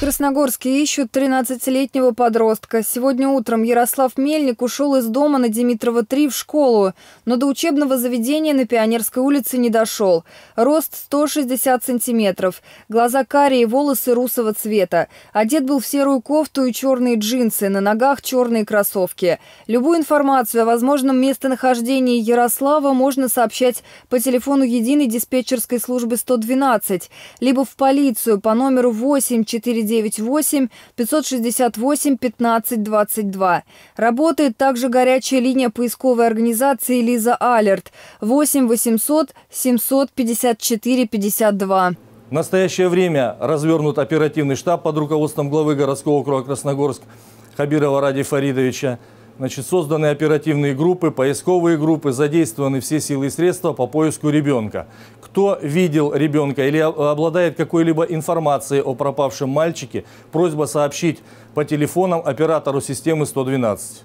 Красногорске ищут 13-летнего подростка. Сегодня утром Ярослав Мельник ушел из дома на Димитрова 3 в школу, но до учебного заведения на Пионерской улице не дошел. Рост 160 сантиметров, глаза карие, волосы русого цвета. Одет был в серую кофту и черные джинсы, на ногах черные кроссовки. Любую информацию о возможном местонахождении Ярослава можно сообщать по телефону единой диспетчерской службы 112, либо в полицию по номеру 849 девять восемь пятьсот шестьдесят восемь пятнадцать двадцать два Работает также горячая линия поисковой организации «Лиза Алерт» восемь восемьсот 8 800 754 52. В настоящее время развернут оперативный штаб под руководством главы городского округа Красногорск Хабирова Ради Фаридовича. Значит, созданы оперативные группы, поисковые группы, задействованы все силы и средства по поиску ребенка. Кто видел ребенка или обладает какой-либо информацией о пропавшем мальчике, просьба сообщить по телефонам оператору системы 112.